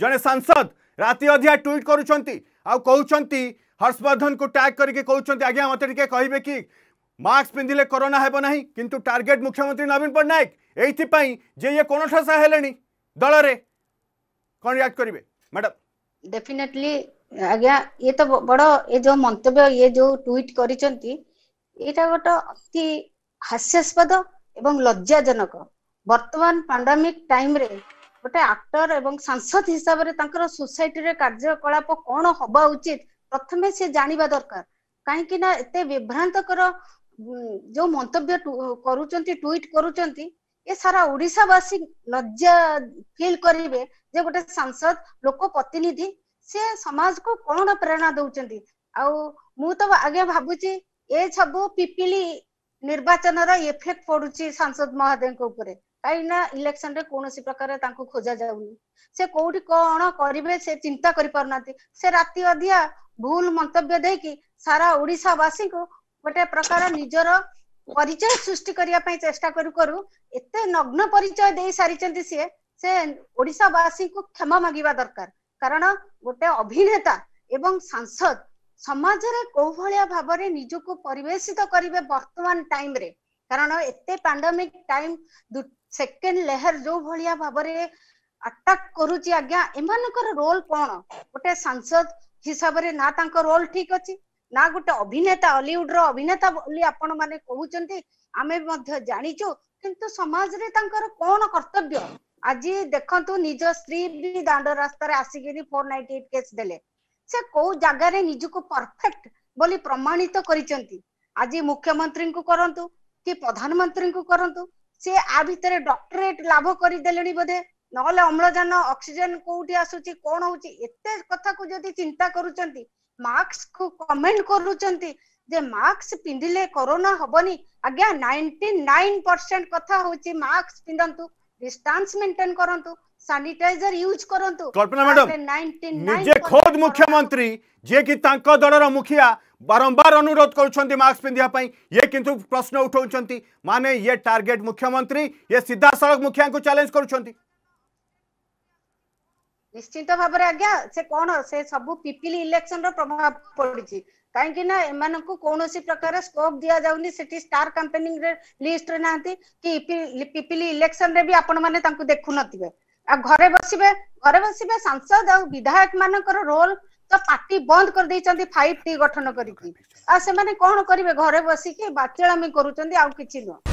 जड़े सांसद राति अध्या ट्विट करुँच आउंट हर्षवर्धन को टैग करके कहते आज्ञा मत टे कि मास्क पिंधिले करोना हेब ना किंतु टार्गेट मुख्यमंत्री नवीन पट्टनायक यही जे ये कोण ठसा है दल रे कौन रिएक्ट करेंगे मैडम डेफिनेटली आज्ञा ये तो बड़ ये जो मंतव्य ये जो ट्विट करिसेंटी এটা গোটা অতি হাস্যাস্পদ এবং লজ্জাজনক বর্তমান ଗୋଟେ ଆକ୍ଟର ଏବଂ ସାଂସଦ ହିସାବରେ ତାଙ୍କର ସୋସାଇଟିରେ କାର୍ଯ୍ୟକଳାପ କଣ ହବା ଉଚିତ ପ୍ରଥମେ ସେ ଜାଣିବା ଦରକାର କାହିଁକି ନା ଏତେ ବିଭ୍ରାନ୍ତକର ଯୋଉ ମନ୍ତବ୍ୟ କରୁଛନ୍ତି ଟ୍ୱିଟ୍ କରୁଛନ୍ତି ଏ ସାରା ଓଡିଶାବାସୀ ଲଜ୍ଜା ଫିଲ୍ କରିବେ ଯେ ଗୋଟେ ସାଂସଦ ଲୋକ ପ୍ରତିନିଧି ସେ ସମାଜକୁ କଣ ପ୍ରେରଣା ଦଉଛନ୍ତି ଆଉ ମୁଁ ତ ଆଜ୍ଞା ଭାବୁଛି ଏ ସବୁ ପିପିଲି ନିର୍ବାଚନର ଇଫେକ୍ଟ ପଡୁଛି ସାଂସଦ ମହୋଦୟଙ୍କ ଉପରେ କାହିଁକି ନା ଇଲେକ୍ସନରେ କୌଣସି ପ୍ରକାର ତାଙ୍କୁ ଖୋଜା ଯାଉନି ସେ କୋଉଠି କଣ କରିବେ ସେ ଚିନ୍ତା କରିପାରୁନାହାନ୍ତି ସେ ରାତି ଅଧିଆ ଭୁଲ ମନ୍ତବ୍ୟ ଦେଇକି ସାରା ଓଡିଶାବାସୀଙ୍କୁ ଗୋଟେ ପ୍ରକାର ନିଜର ପରିଚୟ ସୃଷ୍ଟି କରିବା ପାଇଁ ଚେଷ୍ଟା କରୁ କରୁ ଏତେ ନଗ୍ନ ପରିଚୟ ଦେଇ ସାରିଛନ୍ତି ସିଏ ସେ ଓଡିଶାବାସୀଙ୍କୁ କ୍ଷମା ମାଗିବା ଦରକାର କାରଣ ଗୋଟେ ଅଭିନେତା ଏବଂ ସାଂସଦ ସମାଜରେ କୋଉ ଭଳିଆ ଭାବରେ ନିଜକୁ ପରିବେଶିତ କରିବେ ବର୍ତ୍ତମାନ ଟାଇମରେ କାରଣ ଏତେ ପାଣ୍ଡମିକ ଟାଇମ ସେକେଣ୍ଡ ଲେହର ଯୋଉ ଭଳିଆ ଭାବରେ ଆଟାକ୍ କରୁଛି ଆଜ୍ଞା ଏମାନଙ୍କର ରୋଲ କଣ ଗୋଟେ ସାଂସଦ ହିସାବରେ ନା ତାଙ୍କ ରୋଲ ଠିକ ଅଛି ନା ଗୋଟେ ଅଭିନେତା ଅଲିଉଡର ଅଭିନେତା ବୋଲି ଆପଣ ମାନେ କହୁଛନ୍ତି ଆମେ ମଧ୍ୟ ଜାଣିଛୁ କିନ୍ତୁ ସମାଜରେ ତାଙ୍କର କଣ କର୍ତ୍ତବ୍ୟ ଆଜି ଦେଖନ୍ତୁ ନିଜ ସ୍ତ୍ରୀ ବି ଦାଣ୍ଡ ରାସ୍ତାରେ ଆସିକିରି ଫୋର ନାଇଣ୍ଟି ଏଇଟ କେସ ଦେଲେ ସେ କୋଉ ଜାଗାରେ ନିଜକୁ ପରଫେକ୍ଟ ବୋଲି ପ୍ରମାଣିତ କରିଛନ୍ତି ଆଜି ମୁଖ୍ୟମନ୍ତ୍ରୀଙ୍କୁ କରନ୍ତୁ କି ପ୍ରଧାନମନ୍ତ୍ରୀଙ୍କୁ କରନ୍ତୁ ସିଏ ଆ ଭିତରେ ଡକ୍ଟରେଟ୍ ଲାଭ କରିଦେଲେଣି ବୋଧେ ନହେଲେ ଅମ୍ଳଜାନ ଅକ୍ସିଜେନ କୋଉଠି ଆସୁଛି କଣ ହଉଛି ଏତେ କଥାକୁ ଯଦି ଚିନ୍ତା କରୁଛନ୍ତି ମାସ୍କ କମେଣ୍ଟ କରୁଛନ୍ତି ଯେ ମାସ୍କ ପିନ୍ଧିଲେ କରୋନା ହବନି ଆଜ୍ଞା ନାଇଣ୍ଟି ନାଇନ ପରସେଣ୍ଟ କଥା ହଉଛି ମାସ୍କ ପିନ୍ଧନ୍ତୁ ଡିଷ୍ଟାନ୍ସ ମେଣ୍ଟେନ କରନ୍ତୁ ସାନିଟାଇଜର ୟୁଜ କରନ୍ତୁ କଳ୍ପନା ମ୍ୟାଡମ ନିଜେ ଖୋଦ ମୁଖ୍ୟମନ୍ତ୍ରୀ ଯିଏକି ତାଙ୍କ ଦଳର ମୁଖିଆ बारंबार अनुरोध कर मास्क ये किंतु प्रश्न उठाऊँ माने ये टारगेट मुख्यमंत्री ये सीधा सड़क मुखिया को चैलेंज कर निश्चित भाव आज्ञा से कौन से सब पिपिल इलेक्शन रभाव पड़ी कहीं कौन प्रकार स्कोप दि जाऊनी से स्टार कैंपेनिंग लिस्ट रे ना कि पिपिल इलेक्शन रे भी आपण मैंने देखु ना घरे बस घरे बस सांसद आ विधायक मान रोल ପାର୍ଟି ବନ୍ଦ କରିଦେଇଛନ୍ତି ଫାଇଭ ଟି ଗଠନ କରିକି ଆଉ ସେମାନେ କଣ କରିବେ ଘରେ ବସିକି ବାଚଳାମି କରୁଛନ୍ତି ଆଉ କିଛି ନୁହଁ